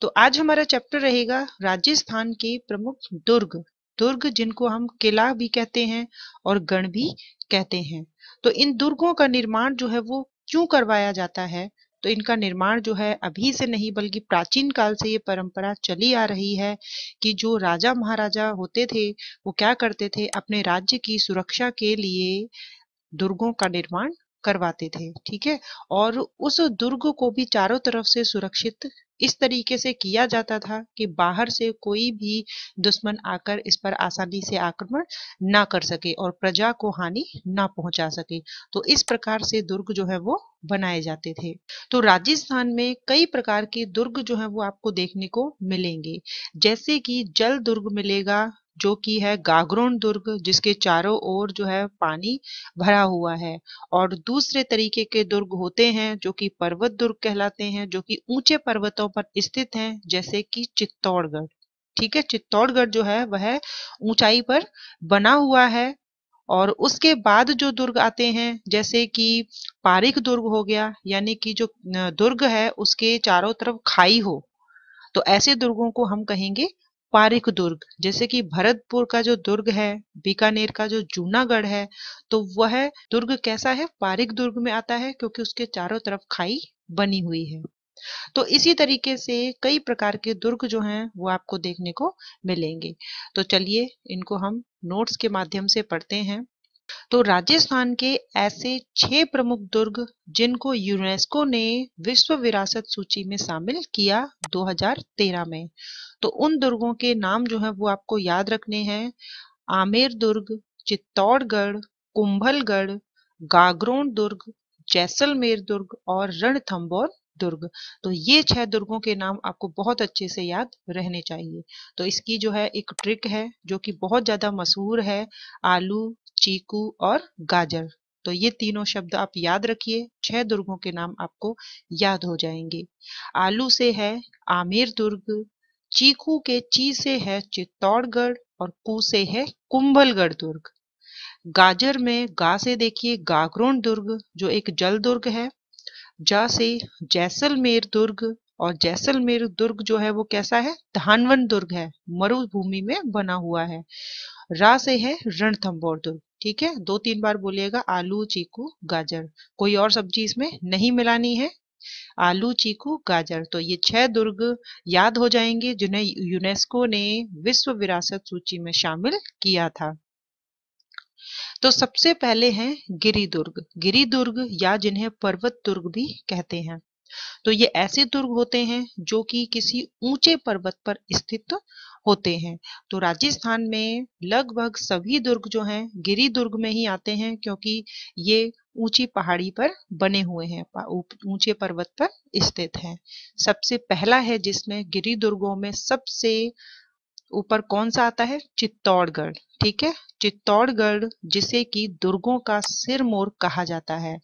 तो आज हमारा चैप्टर रहेगा राजस्थान के प्रमुख दुर्ग दुर्ग जिनको हम किला भी कहते हैं और गण भी कहते हैं तो इन दुर्गों का निर्माण जो है वो क्यों करवाया जाता है तो इनका निर्माण जो है अभी से नहीं बल्कि प्राचीन काल से ये परंपरा चली आ रही है कि जो राजा महाराजा होते थे वो क्या करते थे अपने राज्य की सुरक्षा के लिए दुर्गों का निर्माण करवाते थे ठीक है और उस दुर्ग को भी चारों तरफ से सुरक्षित इस तरीके से किया जाता था कि बाहर से कोई भी दुश्मन आकर इस पर आसानी से आक्रमण ना कर सके और प्रजा को हानि ना पहुंचा सके तो इस प्रकार से दुर्ग जो है वो बनाए जाते थे तो राजस्थान में कई प्रकार के दुर्ग जो है वो आपको देखने को मिलेंगे जैसे कि जल दुर्ग मिलेगा जो कि है गागरोन दुर्ग जिसके चारों ओर जो है पानी भरा हुआ है और दूसरे तरीके के दुर्ग होते हैं जो कि पर्वत दुर्ग कहलाते हैं जो कि ऊंचे पर्वतों पर स्थित हैं जैसे कि चित्तौड़गढ़ ठीक है चित्तौड़गढ़ जो है वह ऊंचाई पर बना हुआ है और उसके बाद जो दुर्ग आते हैं जैसे कि पारिक दुर्ग हो गया यानी कि जो दुर्ग है उसके चारों तरफ खाई हो तो ऐसे दुर्गों को हम कहेंगे पारिक दुर्ग जैसे कि भरतपुर का जो दुर्ग है बीकानेर का जो जूनागढ़ है तो वह दुर्ग कैसा है पारिक दुर्ग में आता है क्योंकि उसके चारों तरफ खाई बनी हुई है तो इसी तरीके से कई प्रकार के दुर्ग जो हैं वो आपको देखने को मिलेंगे तो चलिए इनको हम नोट्स के माध्यम से पढ़ते हैं तो राजस्थान के ऐसे छह प्रमुख दुर्ग जिनको यूनेस्को ने विश्व विरासत सूची में शामिल किया 2013 में तो उन दुर्गों के नाम जो है वो आपको याद रखने हैं आमेर दुर्ग चित्तौड़गढ़ कुंभलगढ़ गागरोन दुर्ग जैसलमेर दुर्ग और रणथंबोर दुर्ग तो ये छह दुर्गों के नाम आपको बहुत अच्छे से याद रहने चाहिए तो इसकी जो है एक ट्रिक है जो कि बहुत ज्यादा मशहूर है आलू चीकू और गाजर तो ये तीनों शब्द आप याद रखिए छह दुर्गों के नाम आपको याद हो जाएंगे आलू से है आमेर दुर्ग चीकू के ची से है चित्तौड़गढ़ और कु से है कुंभलगढ़ दुर्ग गाजर में गा से देखिए गागरोन दुर्ग जो एक जल दुर्ग है जा से जैसलमेर दुर्ग और जैसलमेर दुर्ग जो है वो कैसा है धानवन दुर्ग है मरुभूमि में बना हुआ है रा से है रणथम्बोर दुर्ग ठीक है दो तीन बार बोलिएगा आलू चीकू गाजर कोई और सब्जी इसमें नहीं मिलानी है आलू चीकू गाजर तो ये छह दुर्ग याद हो जाएंगे जिन्हें यूनेस्को ने विश्व विरासत सूची में शामिल किया था तो सबसे पहले है गिरिदुर्ग गिरिदुर्ग या जिन्हें पर्वत दुर्ग भी कहते हैं तो ये ऐसे दुर्ग होते हैं जो कि किसी ऊंचे पर्वत पर स्थित होते हैं तो राजस्थान में लगभग सभी दुर्ग जो हैं गिरी दुर्ग में ही आते हैं क्योंकि ये ऊंची पहाड़ी पर बने हुए हैं ऊंचे पर्वत पर स्थित हैं सबसे पहला है जिसमें गिरी दुर्गों में सबसे ऊपर कौन सा आता है चित्तौड़गढ़ ठीक है चित्तौड़गढ़ जिसे कि दुर्गों का सिरमोर कहा जाता है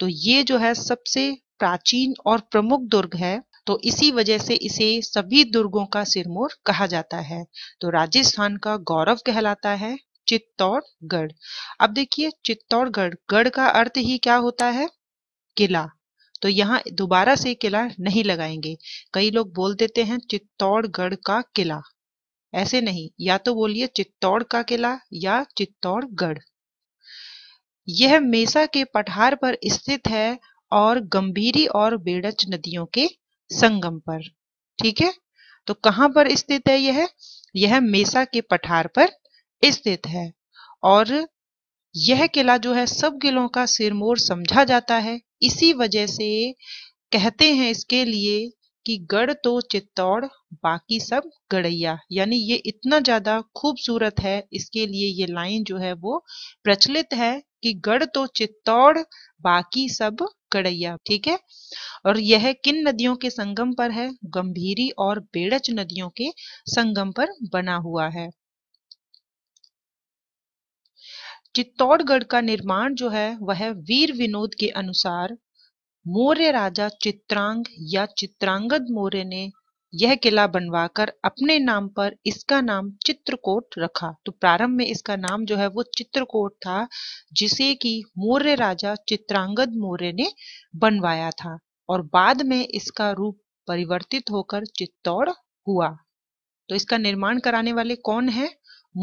तो ये जो है सबसे प्राचीन और प्रमुख दुर्ग है तो इसी वजह से इसे सभी दुर्गों का सिरमोर कहा जाता है तो राजस्थान का गौरव कहलाता है चित्तौड़गढ़ अब देखिए चित्तौड़गढ़ गढ़ का अर्थ ही क्या होता है किला तो यहाँ दोबारा से किला नहीं लगाएंगे कई लोग बोल देते हैं चित्तौड़गढ़ का किला ऐसे नहीं या तो बोलिए चित्तौड़ का किला या चित्तौड़गढ़ यह मेसा के पठार पर स्थित है और गंभीरी और बेड़च नदियों के संगम पर ठीक है तो कहां पर स्थित है यह यह मेसा के पठार पर स्थित है और यह किला जो है सब किलों का सिरमोर समझा जाता है इसी वजह से कहते हैं इसके लिए कि गढ़ तो चित्तौड़ बाकी सब गड़ैया यानी ये इतना ज्यादा खूबसूरत है इसके लिए ये लाइन जो है वो प्रचलित है कि गढ़ तो चित्तौड़ बाकी सब गड़ैया ठीक है और यह किन नदियों के संगम पर है गंभीरी और बेड़च नदियों के संगम पर बना हुआ है चित्तौड़गढ़ का निर्माण जो है वह वीर विनोद के अनुसार मौर्य राजा चित्रांग या चित्रांगद मौर्य ने यह किला बनवाकर अपने नाम पर इसका नाम चित्रकोट रखा तो प्रारंभ में इसका नाम जो है वो चित्रकोट था जिसे कि मौर्य राजा चित्रांगद मौर्य ने बनवाया था और बाद में इसका रूप परिवर्तित होकर चित्तौड़ हुआ तो इसका निर्माण कराने वाले कौन है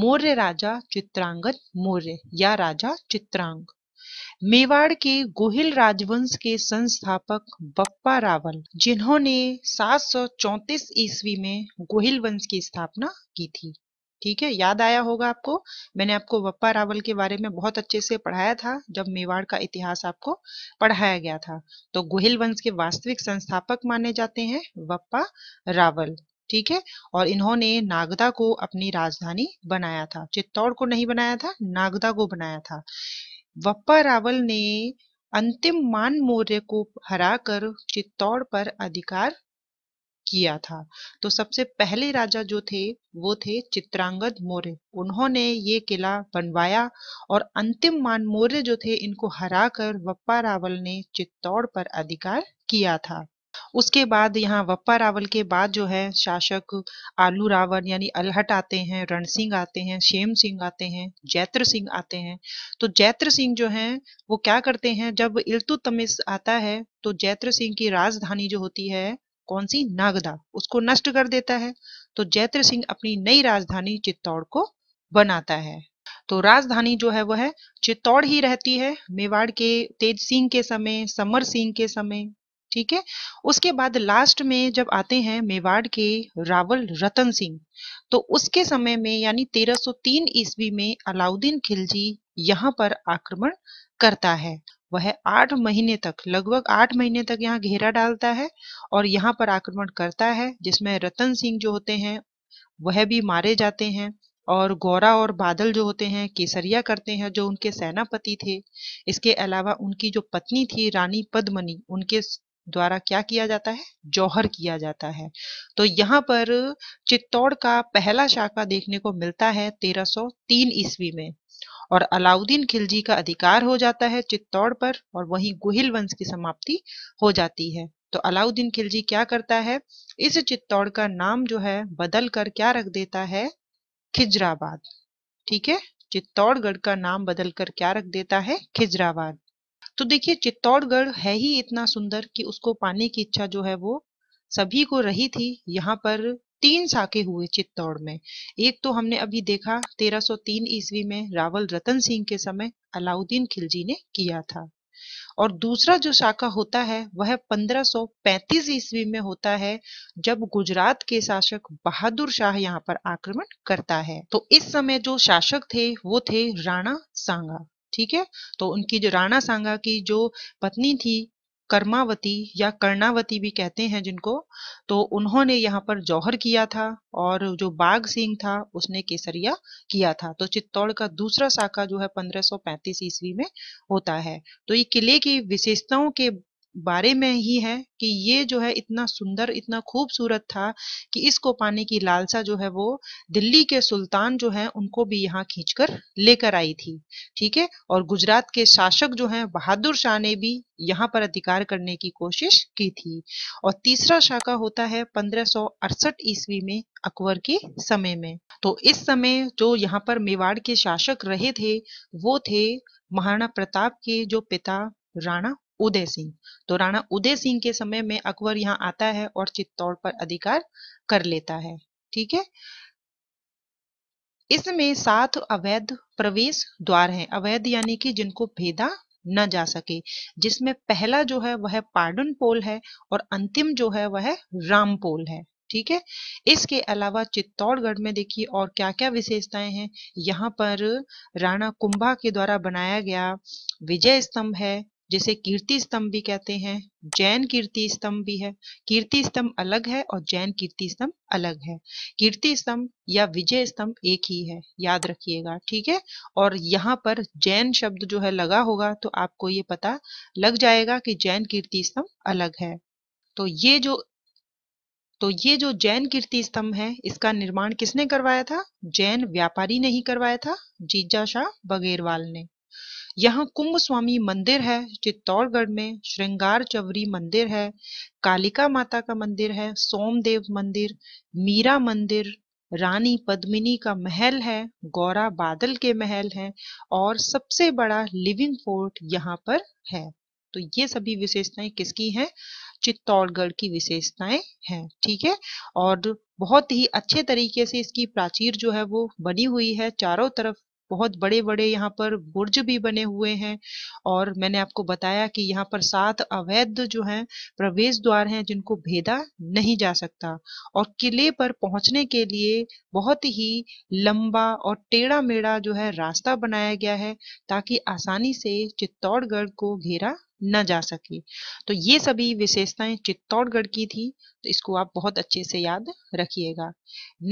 मौर्य राजा चित्रांगद मौर्य या राजा चित्रांग मेवाड़ के गोहिल राजवंश के संस्थापक बप्पा रावल जिन्होंने 734 ईस्वी में गोहिल वंश की स्थापना की थी ठीक है याद आया होगा आपको मैंने आपको बप्पा रावल के बारे में बहुत अच्छे से पढ़ाया था जब मेवाड़ का इतिहास आपको पढ़ाया गया था तो गोहिल वंश के वास्तविक संस्थापक माने जाते हैं बप्पा रावल ठीक है और इन्होंने नागदा को अपनी राजधानी बनाया था चित्तौड़ को नहीं बनाया था नागदा को बनाया था रावल ने अंतिम मान मौर्य को हराकर चित्तौड़ पर अधिकार किया था तो सबसे पहले राजा जो थे वो थे चित्रांगद मौर्य उन्होंने ये किला बनवाया और अंतिम मान मौर्य जो थे इनको हराकर वप्पा रावल ने चित्तौड़ पर अधिकार किया था उसके बाद यहाँ वप्पा रावल के बाद जो है शासक आलू रावण यानी अलहट आते हैं रण सिंह आते हैं शेम सिंह आते हैं जैत्र सिंह आते हैं तो जैत्र सिंह जो है वो क्या करते हैं जब इल्तुतमिस आता है तो जैत्र सिंह की राजधानी जो होती है कौन सी नागदा उसको नष्ट कर देता है तो जैत्र सिंह अपनी नई राजधानी चित्तौड़ को बनाता है तो राजधानी जो है वह चित्तौड़ ही रहती है मेवाड़ के तेज सिंह के समय समर सिंह के समय ठीक है उसके बाद लास्ट में जब आते हैं मेवाड़ के रावल रतन सिंह तो उसके समय में यानी 1303 ईस्वी में अलाउद्दीन खिलजी यहाँ पर आक्रमण करता है वह आठ महीने तक लगभग आठ महीने तक यहाँ घेरा डालता है और यहाँ पर आक्रमण करता है जिसमें रतन सिंह जो होते हैं वह भी मारे जाते हैं और गौरा और बादल जो होते हैं केसरिया करते हैं जो उनके सेनापति थे इसके अलावा उनकी जो पत्नी थी रानी पद्मनी उनके द्वारा क्या किया जाता है जौहर किया जाता है तो यहाँ पर चित्तौड़ का पहला शाखा देखने को मिलता है 1303 ईस्वी में और अलाउद्दीन खिलजी का अधिकार हो जाता है चित्तौड़ पर और वहीं गुहिल वंश की समाप्ति हो जाती है तो अलाउद्दीन खिलजी क्या करता है इस चित्तौड़ का नाम जो है बदल कर क्या रख देता है खिजराबाद ठीक है चित्तौड़गढ़ का नाम बदलकर क्या रख देता है खिजराबाद तो देखिए चित्तौड़गढ़ है ही इतना सुंदर कि उसको पाने की इच्छा जो है वो सभी को रही थी यहाँ पर तीन साके हुए चित्तौड़ में एक तो हमने अभी देखा 1303 ईस्वी में रावल रतन सिंह के समय अलाउद्दीन खिलजी ने किया था और दूसरा जो शाखा होता है वह 1535 ईस्वी में होता है जब गुजरात के शासक बहादुर शाह यहाँ पर आक्रमण करता है तो इस समय जो शासक थे वो थे राणा सांगा ठीक है तो उनकी जो राणा सांगा की जो पत्नी थी कर्मावती या कर्णावती भी कहते हैं जिनको तो उन्होंने यहाँ पर जौहर किया था और जो बाघ सिंह था उसने केसरिया किया था तो चित्तौड़ का दूसरा शाखा जो है 1535 ईस्वी में होता है तो ये किले की विशेषताओं के बारे में ही है कि ये जो है इतना सुंदर इतना खूबसूरत था कि इसको पाने की लालसा जो है वो दिल्ली के सुल्तान जो है उनको भी यहाँ खींचकर लेकर आई थी ठीक है और गुजरात के शासक जो है बहादुर शाह ने भी यहाँ पर अधिकार करने की कोशिश की थी और तीसरा शाखा होता है पंद्रह ईस्वी में अकबर के समय में तो इस समय जो यहाँ पर मेवाड़ के शासक रहे थे वो थे महाराणा प्रताप के जो पिता राणा उदय सिंह तो राणा उदय सिंह के समय में अकबर यहाँ आता है और चित्तौड़ पर अधिकार कर लेता है ठीक है इसमें सात अवैध प्रवेश द्वार हैं अवैध यानी कि जिनको भेदा न जा सके जिसमें पहला जो है वह पार्डन पोल है और अंतिम जो है वह राम पोल है ठीक है इसके अलावा चित्तौड़गढ़ में देखिए और क्या क्या विशेषताएं हैं यहाँ पर राणा कुंभा के द्वारा बनाया गया विजय स्तंभ है जिसे कीर्ति स्तंभ भी कहते हैं जैन कीर्ति स्तंभ भी है कीर्ति स्तंभ अलग है और जैन कीर्ति स्तंभ अलग है कीर्ति स्तंभ या विजय स्तंभ एक ही है याद रखिएगा ठीक है और यहाँ पर जैन शब्द जो है लगा होगा तो आपको ये पता लग जाएगा कि जैन कीर्ति स्तंभ अलग है तो ये जो तो ये जो जैन कीर्ति स्तंभ है इसका निर्माण किसने करवाया था जैन व्यापारी ने ही करवाया था जीजा शाह बगेरवाल ने यहाँ कुंभ स्वामी मंदिर है चित्तौड़गढ़ में श्रृंगार चवरी मंदिर है कालिका माता का मंदिर है सोमदेव मंदिर मीरा मंदिर रानी पद्मिनी का महल है गौरा बादल के महल है और सबसे बड़ा लिविंग फोर्ट यहाँ पर है तो ये सभी विशेषताएं किसकी हैं चित्तौड़गढ़ की विशेषताएं हैं ठीक है और बहुत ही अच्छे तरीके से इसकी प्राचीर जो है वो बनी हुई है चारों तरफ बहुत बड़े बड़े यहाँ पर बुर्ज भी बने हुए हैं और मैंने आपको बताया कि यहाँ पर सात अवैध जो हैं प्रवेश द्वार हैं जिनको भेदा नहीं जा सकता और किले पर पहुंचने के लिए बहुत ही लंबा और टेढ़ा मेढ़ा जो है रास्ता बनाया गया है ताकि आसानी से चित्तौड़गढ़ को घेरा न जा सके तो ये सभी विशेषताएं चित्तौड़गढ़ की थी तो इसको आप बहुत अच्छे से याद रखिएगा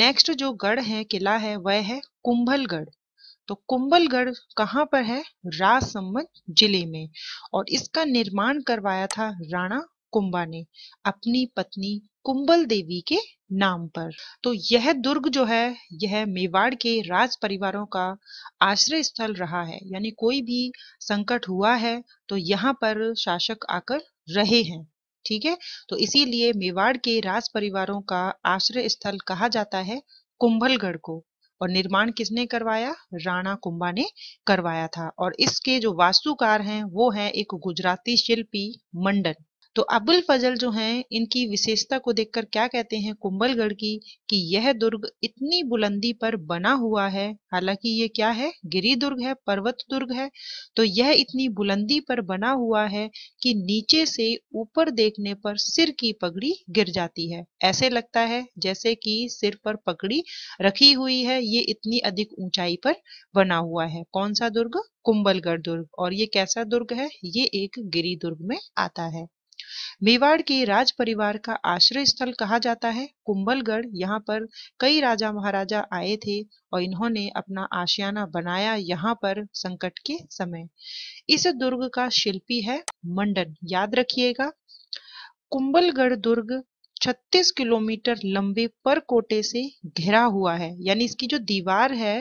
नेक्स्ट जो गढ़ है किला है वह है कुंभलगढ़ तो कुंबलगढ़ कहाँ पर है राजसमंद जिले में और इसका निर्माण करवाया था राणा कुंभा ने अपनी पत्नी कुंबल देवी के नाम पर तो यह दुर्ग जो है यह मेवाड़ के राज परिवारों का आश्रय स्थल रहा है यानी कोई भी संकट हुआ है तो यहाँ पर शासक आकर रहे हैं ठीक है तो इसीलिए मेवाड़ के राज परिवारों का आश्रय स्थल कहा जाता है कुंभलगढ़ को और निर्माण किसने करवाया राणा कुंभा ने करवाया था और इसके जो वास्तुकार हैं वो हैं एक गुजराती शिल्पी मंडन तो अबुल फजल जो हैं इनकी विशेषता को देखकर क्या कहते हैं कुंभलगढ़ की कि यह दुर्ग इतनी बुलंदी पर बना हुआ है हालांकि ये क्या है गिरी दुर्ग है पर्वत दुर्ग है तो यह इतनी बुलंदी पर बना हुआ है कि नीचे से ऊपर देखने पर सिर की पगड़ी गिर जाती है ऐसे लगता है जैसे कि सिर पर पगड़ी रखी हुई है ये इतनी अधिक ऊंचाई पर बना हुआ है कौन सा दुर्ग कुंभलगढ़ दुर्ग और ये कैसा दुर्ग है ये एक गिरी दुर्ग में आता है मेवाड़ के राज परिवार का आश्रय स्थल कहा जाता है कुंभलगढ़ यहाँ पर कई राजा महाराजा आए थे और इन्होंने अपना आशियाना बनाया यहाँ पर संकट के समय इस दुर्ग का शिल्पी है मंडन याद रखिएगा कुंभलगढ़ दुर्ग 36 किलोमीटर लंबे पर कोटे से घिरा हुआ है यानी इसकी जो दीवार है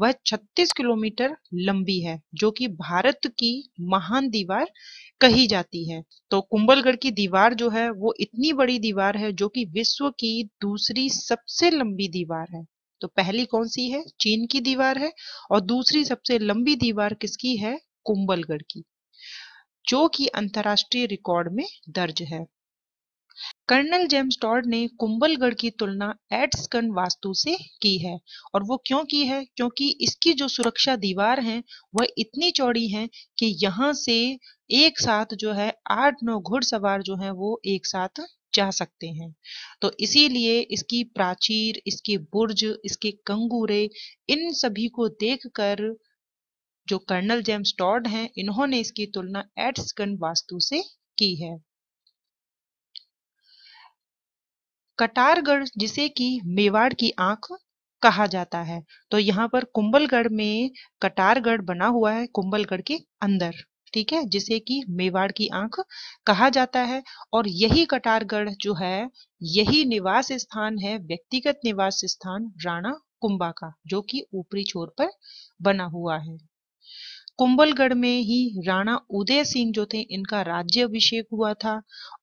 वह 36 किलोमीटर लंबी है जो कि भारत की महान दीवार कही जाती है तो कुंभलगढ़ की दीवार जो है वो इतनी बड़ी दीवार है जो कि विश्व की दूसरी सबसे लंबी दीवार है तो पहली कौन सी है चीन की दीवार है और दूसरी सबसे लंबी दीवार किसकी है कुंभलगढ़ की जो कि अंतर्राष्ट्रीय रिकॉर्ड में दर्ज है कर्नल जेम्स टॉड ने कुंबलगढ़ की तुलना एड्सकन वास्तु से की है और वो क्यों की है क्योंकि इसकी जो सुरक्षा दीवार है वह इतनी चौड़ी है कि यहाँ से एक साथ जो है आठ नौ घुड़सवार जो है वो एक साथ जा सकते हैं तो इसीलिए इसकी प्राचीर इसके बुर्ज इसके कंगूरे इन सभी को देखकर जो कर्नल जेम्स टॉड हैं इन्होंने इसकी तुलना एड्सकन वास्तु से की है कटारगढ़ जिसे कि मेवाड़ की आंख कहा जाता है तो यहाँ पर कुंबलगढ़ में कटारगढ़ बना हुआ है कुंबलगढ़ के अंदर ठीक है जिसे कि मेवाड़ की आंख कहा जाता है और यही कटारगढ़ जो है यही निवास स्थान है व्यक्तिगत निवास स्थान राणा कुंबा का जो कि ऊपरी छोर पर बना हुआ है कुंबलगढ़ में ही राणा उदय सिंह जो थे इनका राज्य अभिषेक हुआ था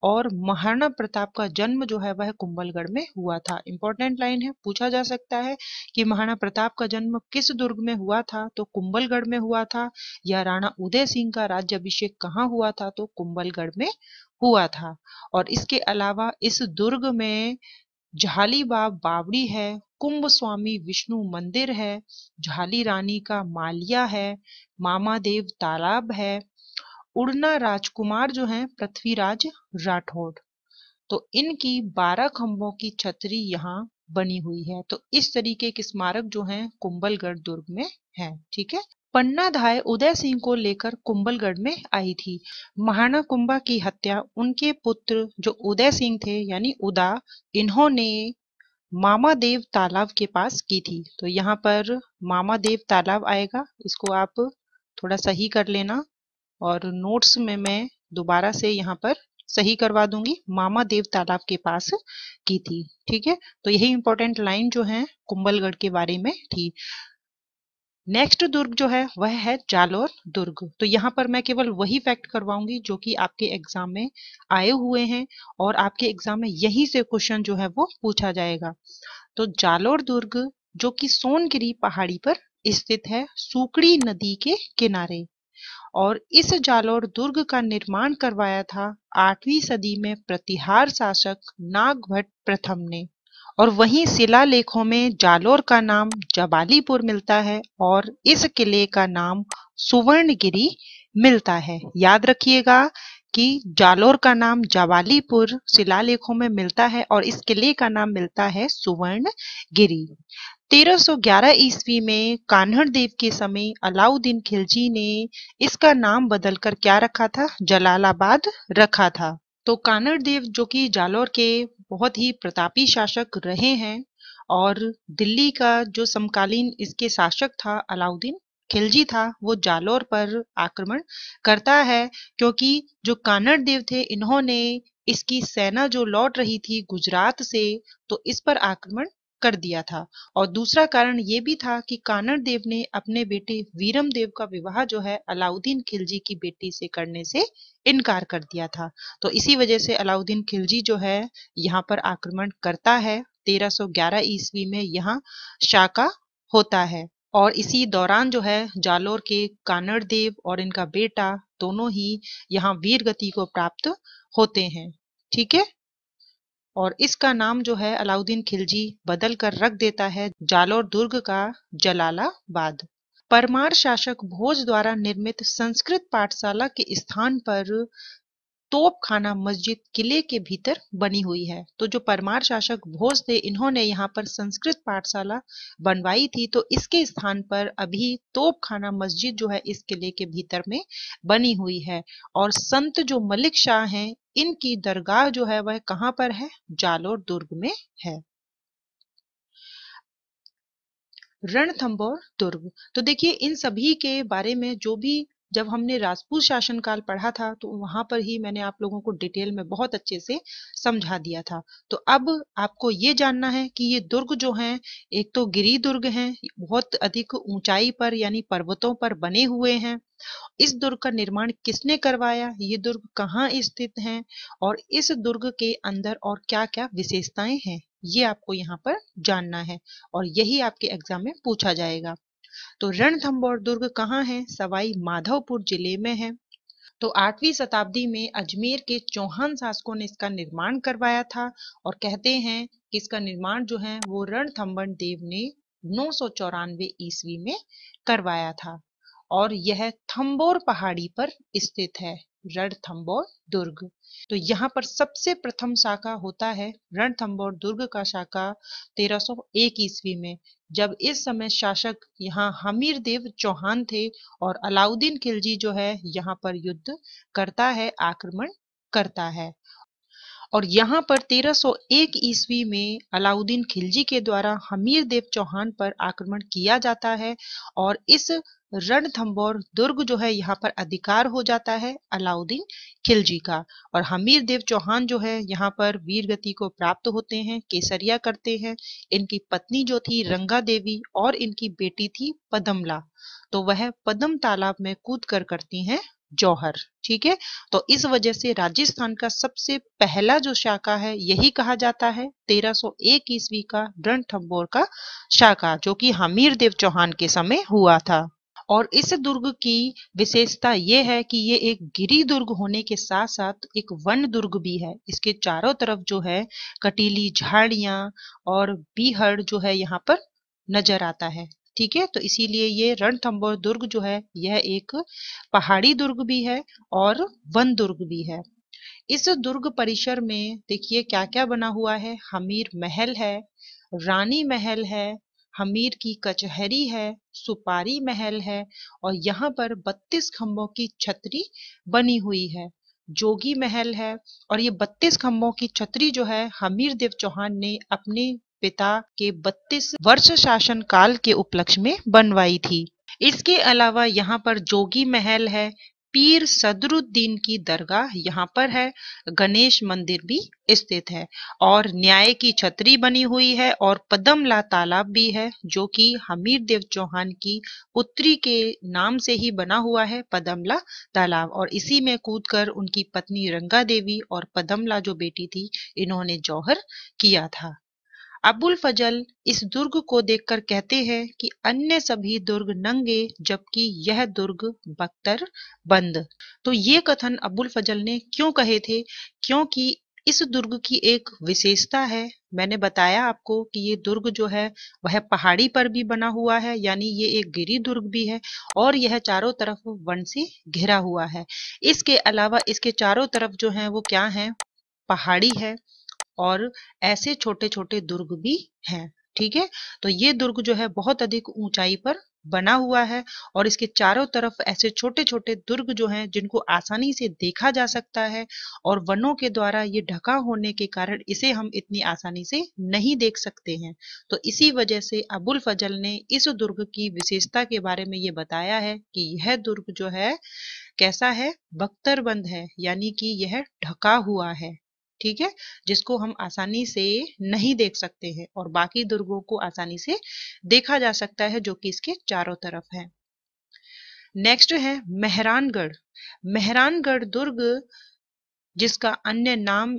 और महाराणा प्रताप का जन्म जो है वह कुंभलगढ़ में हुआ था इंपॉर्टेंट लाइन है पूछा जा सकता है कि महाराणा प्रताप का जन्म किस दुर्ग में हुआ था तो कुंबलगढ़ में हुआ था या राणा उदय सिंह का राज्य अभिषेक कहाँ हुआ था तो कुंबलगढ़ में हुआ था और इसके अलावा इस दुर्ग में जहालीबाग बावड़ी है कुंभ स्वामी विष्णु मंदिर है झाली रानी का मालिया है मामा देव तालाब है उड़ना राजकुमार जो है पृथ्वीराज राठौड़ तो इनकी बारह खंभों की छतरी यहाँ बनी हुई है तो इस तरीके के स्मारक जो है कुंभलगढ़ दुर्ग में है ठीक है पन्ना धाय उदय सिंह को लेकर कुंभलगढ़ में आई थी महाना कुंभा की हत्या उनके पुत्र जो उदय सिंह थे यानी उदा इन्होंने मामा देव तालाब के पास की थी तो यहाँ पर मामा देव तालाब आएगा इसको आप थोड़ा सही कर लेना और नोट्स में मैं दोबारा से यहाँ पर सही करवा दूंगी मामा देव तालाब के पास की थी ठीक है तो यही इंपॉर्टेंट लाइन जो है कुंभलगढ़ के बारे में थी नेक्स्ट दुर्ग जो है वह है जालोर दुर्ग तो यहाँ पर मैं केवल वही फैक्ट करवाऊंगी जो कि आपके एग्जाम में आए हुए हैं और आपके एग्जाम में यही से क्वेश्चन जो है वो पूछा जाएगा तो जालोर दुर्ग जो कि सोनगिरी पहाड़ी पर स्थित है सुकड़ी नदी के किनारे और इस जालोर दुर्ग का निर्माण करवाया था आठवीं सदी में प्रतिहार शासक नागभट्ट प्रथम ने और वहीं शिलालेखों में जालोर का नाम जबालीपुर मिलता है और इस किले का नाम सुवर्णगिरी मिलता है याद रखिएगा कि जालोर का नाम जवालीपुर शिलालेखों में मिलता है और इस किले का नाम मिलता है सुवर्णगिरी 1311 ईस्वी में कान्हड़ देव के समय अलाउद्दीन खिलजी ने इसका नाम बदलकर क्या रखा था जलालाबाद रखा था तो कानर देव जो कि जालौर के बहुत ही प्रतापी शासक रहे हैं और दिल्ली का जो समकालीन इसके शासक था अलाउद्दीन खिलजी था वो जालौर पर आक्रमण करता है क्योंकि जो कानर देव थे इन्होंने इसकी सेना जो लौट रही थी गुजरात से तो इस पर आक्रमण कर दिया था और दूसरा कारण ये भी था कि कानर देव ने अपने बेटे वीरम देव का विवाह जो है अलाउद्दीन खिलजी की बेटी से करने से इनकार कर दिया था तो इसी वजह से अलाउद्दीन खिलजी जो है यहाँ पर आक्रमण करता है 1311 ईस्वी में यहाँ शाका होता है और इसी दौरान जो है जालोर के कानड़ देव और इनका बेटा दोनों ही यहाँ वीर गति को प्राप्त होते हैं ठीक है और इसका नाम जो है अलाउद्दीन खिलजी बदल कर रख देता है जालौर दुर्ग का जलालाबाद परमार शासक भोज द्वारा निर्मित संस्कृत पाठशाला के स्थान पर तोपखाना मस्जिद किले के भीतर बनी हुई है तो जो परमार शासक भोज थे इन्होंने यहाँ पर संस्कृत पाठशाला बनवाई थी तो इसके स्थान पर अभी तोपखाना मस्जिद जो है इस किले के भीतर में बनी हुई है और संत जो मलिक शाह हैं इनकी दरगाह जो है वह कहां पर है जालोर दुर्ग में है रणथंबोर दुर्ग तो देखिए इन सभी के बारे में जो भी जब हमने राजपूत शासनकाल पढ़ा था तो वहां पर ही मैंने आप लोगों को डिटेल में बहुत अच्छे से समझा दिया था तो अब आपको ये जानना है कि ये दुर्ग जो हैं एक तो गिरी दुर्ग हैं बहुत अधिक ऊंचाई पर यानी पर्वतों पर बने हुए हैं इस दुर्ग का निर्माण किसने करवाया ये दुर्ग कहाँ स्थित है और इस दुर्ग के अंदर और क्या क्या विशेषताएं हैं ये आपको यहाँ पर जानना है और यही आपके एग्जाम में पूछा जाएगा तो रणथंबोर दुर्ग कहाँ है सवाई माधवपुर जिले में है तो आठवीं शताब्दी में अजमेर के चौहान शासकों ने इसका निर्माण करवाया था और कहते हैं कि इसका निर्माण जो है वो रणथंबन देव ने नौ ईस्वी में करवाया था और यह थम्बोर पहाड़ी पर स्थित है रणथंबोर दुर्ग तो यहाँ पर सबसे प्रथम शाखा होता है रणथंबोर दुर्ग का शाखा 1301 ईस्वी में जब इस समय शासक यहाँ हमीर देव चौहान थे और अलाउद्दीन खिलजी जो है यहाँ पर युद्ध करता है आक्रमण करता है और यहाँ पर 1301 ईस्वी में अलाउद्दीन खिलजी के द्वारा हमीर देव चौहान पर आक्रमण किया जाता है और इस रणथंबोर दुर्ग जो है यहाँ पर अधिकार हो जाता है अलाउद्दीन खिलजी का और हमीर देव चौहान जो है यहाँ पर वीर गति को प्राप्त होते हैं केसरिया करते हैं इनकी पत्नी जो थी रंगा देवी और इनकी बेटी थी पदमला तो वह पदम तालाब में कूद कर करती हैं जौहर ठीक है तो इस वजह से राजस्थान का सबसे पहला जो शाखा है यही कहा जाता है 1301 ईस्वी का रणथम्बोर का शाखा जो कि हमीर देव चौहान के समय हुआ था और इस दुर्ग की विशेषता यह है कि ये एक गिरी दुर्ग होने के साथ साथ एक वन दुर्ग भी है इसके चारों तरफ जो है कटीली झाड़ियां और बीहड़ जो है यहाँ पर नजर आता है ठीक है तो इसीलिए ये रणथंबोर दुर्ग जो है यह एक पहाड़ी दुर्ग भी है और वन दुर्ग भी है इस दुर्ग परिसर में देखिए क्या क्या बना हुआ है हमीर महल है रानी महल है हमीर की कचहरी है सुपारी महल है और यहाँ पर 32 खम्बों की छतरी बनी हुई है जोगी महल है और ये बत्तीस खम्बों की छतरी जो है हमीर देव चौहान ने अपने पिता के 32 वर्ष शासन काल के उपलक्ष्य में बनवाई थी इसके अलावा यहाँ पर जोगी महल है पीर सदरुद्दीन की दरगाह यहाँ पर है गणेश मंदिर भी स्थित है और न्याय की छतरी बनी हुई है और पदमला तालाब भी है जो कि हमीर देव चौहान की पुत्री के नाम से ही बना हुआ है पदमला तालाब और इसी में कूदकर उनकी पत्नी रंगा देवी और पदमला जो बेटी थी इन्होंने जौहर किया था अबुल फजल इस दुर्ग को देखकर कहते हैं कि अन्य सभी दुर्ग नंगे जबकि यह दुर्ग बख्तर बंद तो ये कथन अबुल फजल ने क्यों कहे थे क्योंकि इस दुर्ग की एक विशेषता है मैंने बताया आपको कि ये दुर्ग जो है वह पहाड़ी पर भी बना हुआ है यानी ये एक गिरी दुर्ग भी है और यह चारों तरफ वन से घिरा हुआ है इसके अलावा इसके चारों तरफ जो है वो क्या है पहाड़ी है और ऐसे छोटे छोटे दुर्ग भी हैं ठीक है तो ये दुर्ग जो है बहुत अधिक ऊंचाई पर बना हुआ है और इसके चारों तरफ ऐसे छोटे छोटे दुर्ग जो हैं जिनको आसानी से देखा जा सकता है और वनों के द्वारा ये ढका होने के कारण इसे हम इतनी आसानी से नहीं देख सकते हैं तो इसी वजह से अबुल फजल ने इस दुर्ग की विशेषता के बारे में ये बताया है कि यह दुर्ग जो है कैसा है बख्तरबंद है यानी कि यह ढका हुआ है ठीक है जिसको हम आसानी से नहीं देख सकते हैं और बाकी दुर्गों को आसानी से देखा जा सकता है जो कि इसके चारों तरफ है नेक्स्ट है मेहरानगढ़ मेहरानगढ़ दुर्ग जिसका अन्य नाम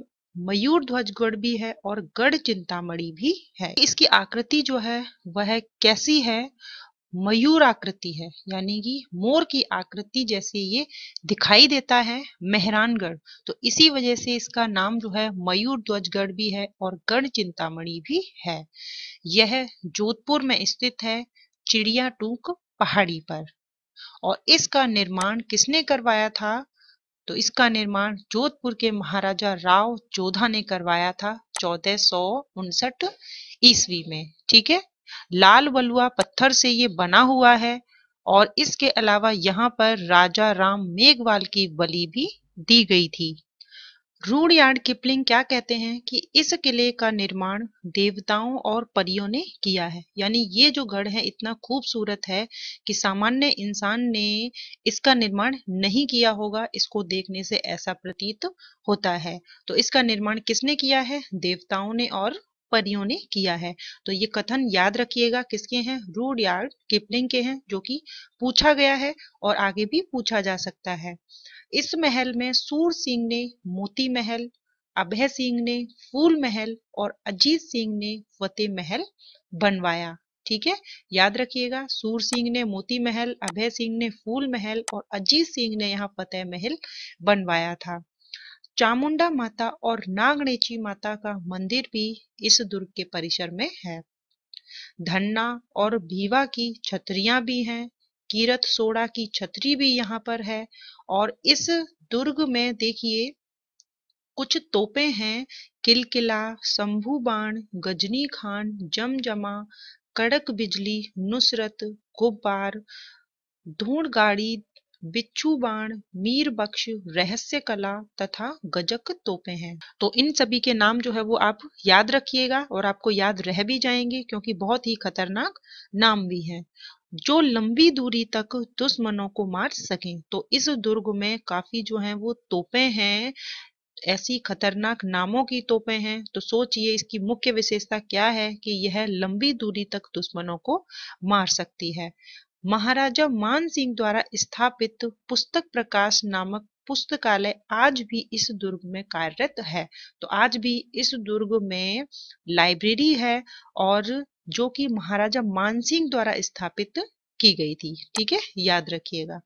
मयूर ध्वजगढ़ भी है और गढ़ चिंतामणि भी है इसकी आकृति जो है वह कैसी है मयूर आकृति है यानी कि मोर की आकृति जैसे ये दिखाई देता है मेहरानगढ़ तो इसी वजह से इसका नाम जो है मयूर ध्वजगढ़ भी है और गढ़ चिंतामणि भी है यह जोधपुर में स्थित है चिड़िया टूक पहाड़ी पर और इसका निर्माण किसने करवाया था तो इसका निर्माण जोधपुर के महाराजा राव जोधा ने करवाया था चौदह ईस्वी में ठीक है लाल बलुआ पत्थर से ये बना हुआ है और इसके अलावा यहाँ पर राजा राम मेघवाल की बलि भी दी गई थी रूढ़ किपलिंग क्या कहते हैं कि इस किले का निर्माण देवताओं और परियों ने किया है यानी ये जो गढ़ है इतना खूबसूरत है कि सामान्य इंसान ने इसका निर्माण नहीं किया होगा इसको देखने से ऐसा प्रतीत होता है तो इसका निर्माण किसने किया है देवताओं ने और परियों ने किया है तो ये कथन याद रखिएगा किसके हैं रूड यार्ड किपलिंग के हैं जो कि पूछा गया है और आगे भी पूछा जा सकता है इस महल में सूर सिंह ने मोती महल अभय सिंह ने फूल महल और अजीत सिंह ने फतेह महल बनवाया ठीक है याद रखिएगा सूर सिंह ने मोती महल अभय सिंह ने फूल महल और अजीत सिंह ने यहाँ फतेह महल बनवाया था चामुंडा माता और नागणेची माता का मंदिर भी इस दुर्ग के परिसर में है धन्ना और भीवा की छतरियां भी हैं कीरत सोड़ा की छतरी भी यहाँ पर है और इस दुर्ग में देखिए कुछ तोपे हैं किलकिला शंभू बाण गजनी खान जमजमा कड़क बिजली नुसरत गुब्बार धूड़ गाड़ी बिच्छू बाण मीर बख्श रहस्य कला तथा गजक तोपे हैं तो इन सभी के नाम जो है वो आप याद रखिएगा और आपको याद रह भी जाएंगे क्योंकि बहुत ही खतरनाक नाम भी हैं जो लंबी दूरी तक दुश्मनों को मार सकें तो इस दुर्ग में काफी जो है वो तोपे हैं ऐसी खतरनाक नामों की तोपे हैं तो सोचिए इसकी मुख्य विशेषता क्या है कि यह लंबी दूरी तक दुश्मनों को मार सकती है महाराजा मान सिंह द्वारा स्थापित पुस्तक प्रकाश नामक पुस्तकालय आज भी इस दुर्ग में कार्यरत है तो आज भी इस दुर्ग में लाइब्रेरी है और जो कि महाराजा मानसिंह द्वारा स्थापित की गई थी ठीक है याद रखिएगा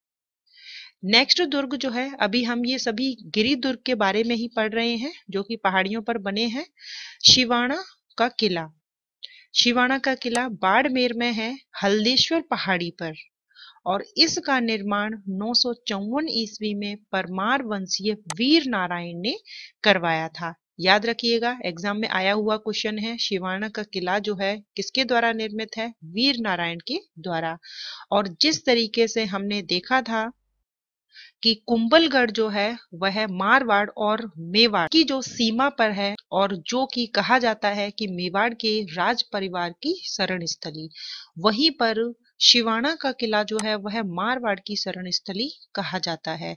नेक्स्ट दुर्ग जो है अभी हम ये सभी गिरी दुर्ग के बारे में ही पढ़ रहे हैं जो कि पहाड़ियों पर बने हैं शिवाणा का किला शिवाणा का किला बाड़मेर में है हल्देश्वर पहाड़ी पर और इसका निर्माण नौ ईस्वी में परमार वंशीय वीर नारायण ने करवाया था याद रखिएगा एग्जाम में आया हुआ क्वेश्चन है शिवाना का किला जो है किसके द्वारा निर्मित है वीर नारायण के द्वारा और जिस तरीके से हमने देखा था कि कुंबलगढ़ जो है वह मारवाड़ और मेवाड़ की जो सीमा पर है और जो कि कहा जाता है कि मेवाड़ के राज परिवार की शरण स्थली वहीं पर शिवाना का किला जो है वह मारवाड़ की शरण स्थली कहा जाता है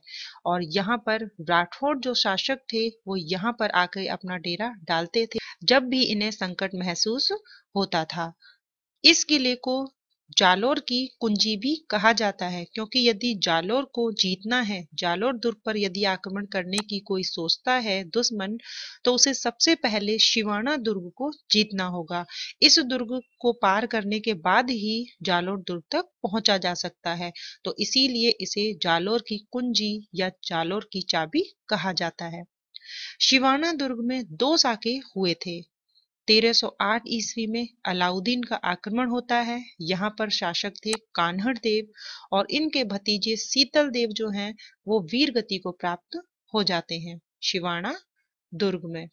और यहाँ पर राठौड़ जो शासक थे वो यहाँ पर आकर अपना डेरा डालते थे जब भी इन्हें संकट महसूस होता था इस किले को जालोर की कुंजी भी कहा जाता है क्योंकि यदि जालोर को जीतना है जालोर दुर्ग पर यदि आक्रमण करने की कोई सोचता है दुश्मन तो उसे सबसे पहले शिवाना दुर्ग को जीतना होगा इस दुर्ग को पार करने के बाद ही जालोर दुर्ग तक पहुंचा जा सकता है तो इसीलिए इसे जालोर की कुंजी या जालोर की चाबी कहा जाता है शिवाना दुर्ग में दो साके हुए थे 1308 ईस्वी में अलाउद्दीन का आक्रमण होता है यहाँ पर शासक थे कान्हड़ देव और इनके भतीजे शीतल देव जो हैं वो वीर गति को प्राप्त हो जाते हैं शिवाणा दुर्ग में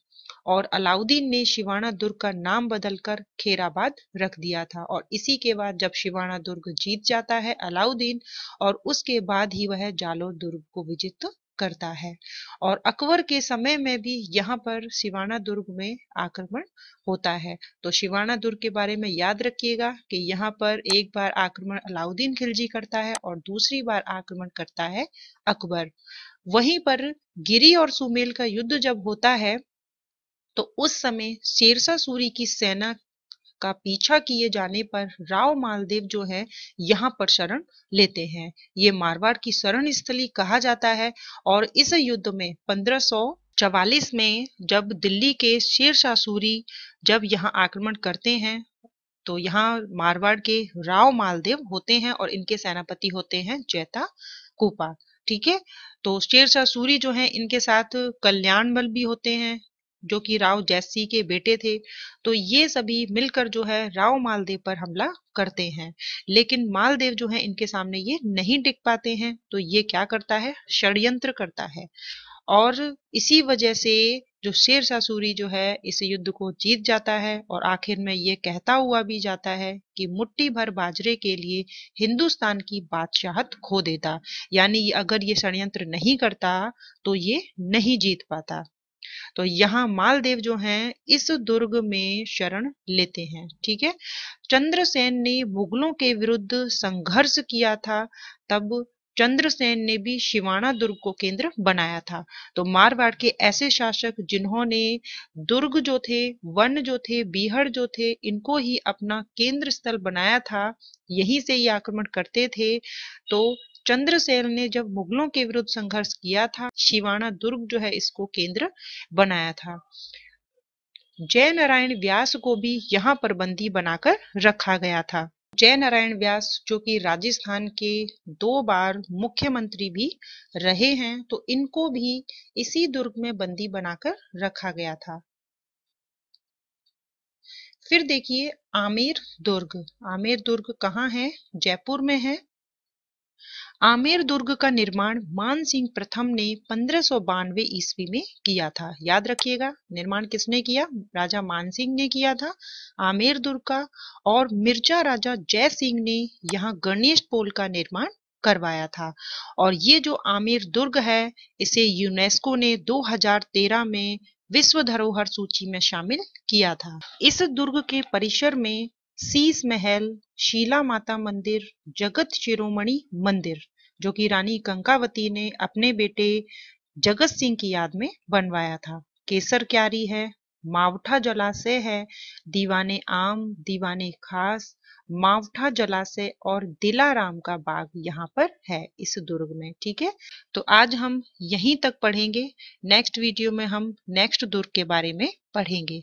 और अलाउद्दीन ने शिवाणा दुर्ग का नाम बदलकर खेराबाद रख दिया था और इसी के बाद जब शिवाणा दुर्ग जीत जाता है अलाउद्दीन और उसके बाद ही वह जालोर दुर्ग को विजित करता है और अकबर के समय में भी यहाँ पर शिवाना दुर्ग में आक्रमण होता है तो शिवाना दुर्ग के बारे में याद रखिएगा कि यहाँ पर एक बार आक्रमण अलाउद्दीन खिलजी करता है और दूसरी बार आक्रमण करता है अकबर वहीं पर गिरी और सुमेल का युद्ध जब होता है तो उस समय शेरशाह सूरी की सेना का पीछा किए जाने पर राव मालदेव जो है यहाँ पर शरण लेते हैं ये मारवाड़ की शरण स्थली कहा जाता है और इस युद्ध में पंद्रह चवालीस में जब दिल्ली के शेरशाह सूरी जब यहाँ आक्रमण करते हैं तो यहाँ मारवाड़ के राव मालदेव होते हैं और इनके सेनापति होते हैं जैता कुपा ठीक है तो शेरशाह सूरी जो है इनके साथ कल्याण बल भी होते हैं जो कि राव जैसी के बेटे थे तो ये सभी मिलकर जो है राव मालदेव पर हमला करते हैं लेकिन मालदेव जो है इनके सामने ये नहीं टिक पाते हैं तो ये क्या करता है षड्यंत्र करता है और इसी वजह से जो शेर सासूरी जो है इस युद्ध को जीत जाता है और आखिर में ये कहता हुआ भी जाता है कि मुट्ठी भर बाजरे के लिए हिंदुस्तान की बादशाहत खो देता यानी अगर ये षड्यंत्र नहीं करता तो ये नहीं जीत पाता तो यहाँ मालदेव जो हैं इस दुर्ग में शरण लेते हैं ठीक है चंद्रसेन ने मुगलों के विरुद्ध संघर्ष किया था तब चंद्रसेन ने भी शिवाना दुर्ग को केंद्र बनाया था तो मारवाड़ के ऐसे शासक जिन्होंने दुर्ग जो थे वन जो थे बीहड़ जो थे इनको ही अपना केंद्र स्थल बनाया था यहीं से ये आक्रमण करते थे तो चंद्रसेन ने जब मुगलों के विरुद्ध संघर्ष किया था शिवाना दुर्ग जो है इसको केंद्र बनाया था जय नारायण व्यास को भी यहाँ पर बंदी बनाकर रखा गया था जय नारायण व्यास जो कि राजस्थान के दो बार मुख्यमंत्री भी रहे हैं तो इनको भी इसी दुर्ग में बंदी बनाकर रखा गया था फिर देखिए आमेर दुर्ग आमेर दुर्ग कहाँ है जयपुर में है आमेर दुर्ग का निर्माण मान सिंह प्रथम ने पंद्रह ईस्वी में किया था याद रखिएगा निर्माण किसने किया राजा मान सिंह ने किया था आमेर दुर्ग का और मिर्जा राजा जय सिंह ने यहाँ गणेश पोल का निर्माण करवाया था और ये जो आमेर दुर्ग है इसे यूनेस्को ने 2013 में विश्व धरोहर सूची में शामिल किया था इस दुर्ग के परिसर में सीस महल शीला माता मंदिर जगत शिरोमणि मंदिर जो कि रानी कंकावती ने अपने बेटे जगत सिंह की याद में बनवाया था केसर क्यारी है मावठा जलाशय है दीवाने आम दीवाने खास मावठा जलाशय और दिलाराम का बाग यहाँ पर है इस दुर्ग में ठीक है तो आज हम यहीं तक पढ़ेंगे नेक्स्ट वीडियो में हम नेक्स्ट दुर्ग के बारे में पढ़ेंगे